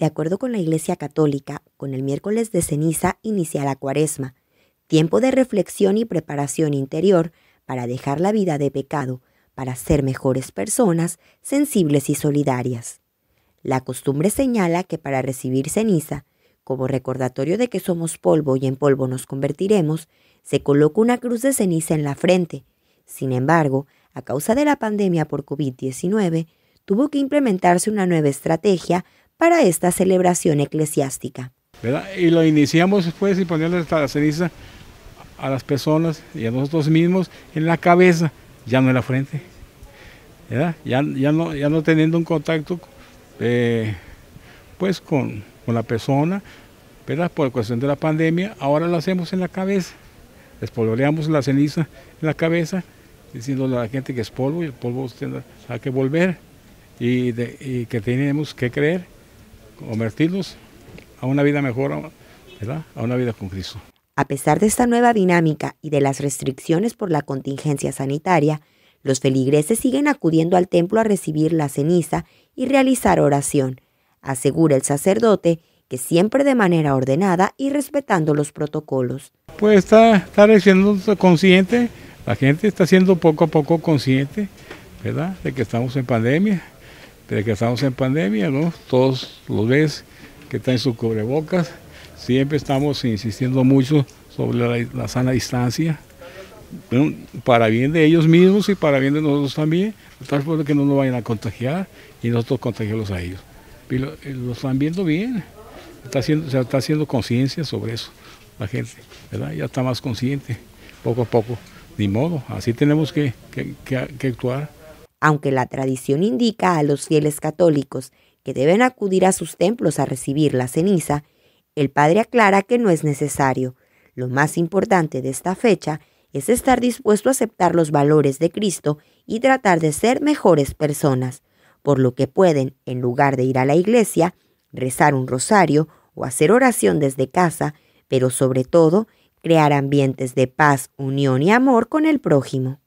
De acuerdo con la Iglesia Católica, con el miércoles de ceniza inicia la cuaresma, tiempo de reflexión y preparación interior para dejar la vida de pecado, para ser mejores personas, sensibles y solidarias. La costumbre señala que para recibir ceniza, como recordatorio de que somos polvo y en polvo nos convertiremos, se coloca una cruz de ceniza en la frente. Sin embargo, a causa de la pandemia por COVID-19, tuvo que implementarse una nueva estrategia para esta celebración eclesiástica. Y lo iniciamos después pues, y ponerle la ceniza a las personas y a nosotros mismos en la cabeza, ya no en la frente. Ya, ya, no, ya no teniendo un contacto eh, pues con, la persona, ¿verdad? por cuestión de la pandemia, ahora lo hacemos en la cabeza. Espolvoreamos la ceniza en la cabeza, diciéndole a la gente que es polvo y el polvo tendrá que volver y que tenemos que creer convertirlos a una vida mejor, ¿verdad? a una vida con Cristo. A pesar de esta nueva dinámica y de las restricciones por la contingencia sanitaria, los feligreses siguen acudiendo al templo a recibir la ceniza y realizar oración, asegura el sacerdote, que siempre de manera ordenada y respetando los protocolos. Pues está, está siendo consciente, la gente está siendo poco a poco consciente, ¿verdad?, de que estamos en pandemia, desde que estamos en pandemia, ¿no? Todos los ves que están en sus cubrebocas. Siempre estamos insistiendo mucho sobre la, sana distancia, para bien de ellos mismos y para bien de nosotros también, para tal que no nos vayan a contagiar y nosotros contagiarlos a ellos. Y lo, están viendo bien, está haciendo, está haciendo conciencia sobre eso la gente, ¿verdad? Ya está más consciente, poco a poco, ni modo, así tenemos que, que, que actuar aunque la tradición indica a los fieles católicos que deben acudir a sus templos a recibir la ceniza, el padre aclara que no es necesario. Lo más importante de esta fecha es estar dispuesto a aceptar los valores de Cristo y tratar de ser mejores personas, por lo que pueden, en lugar de ir a la iglesia, rezar un rosario o hacer oración desde casa, pero sobre todo, crear ambientes de paz, unión y amor con el prójimo.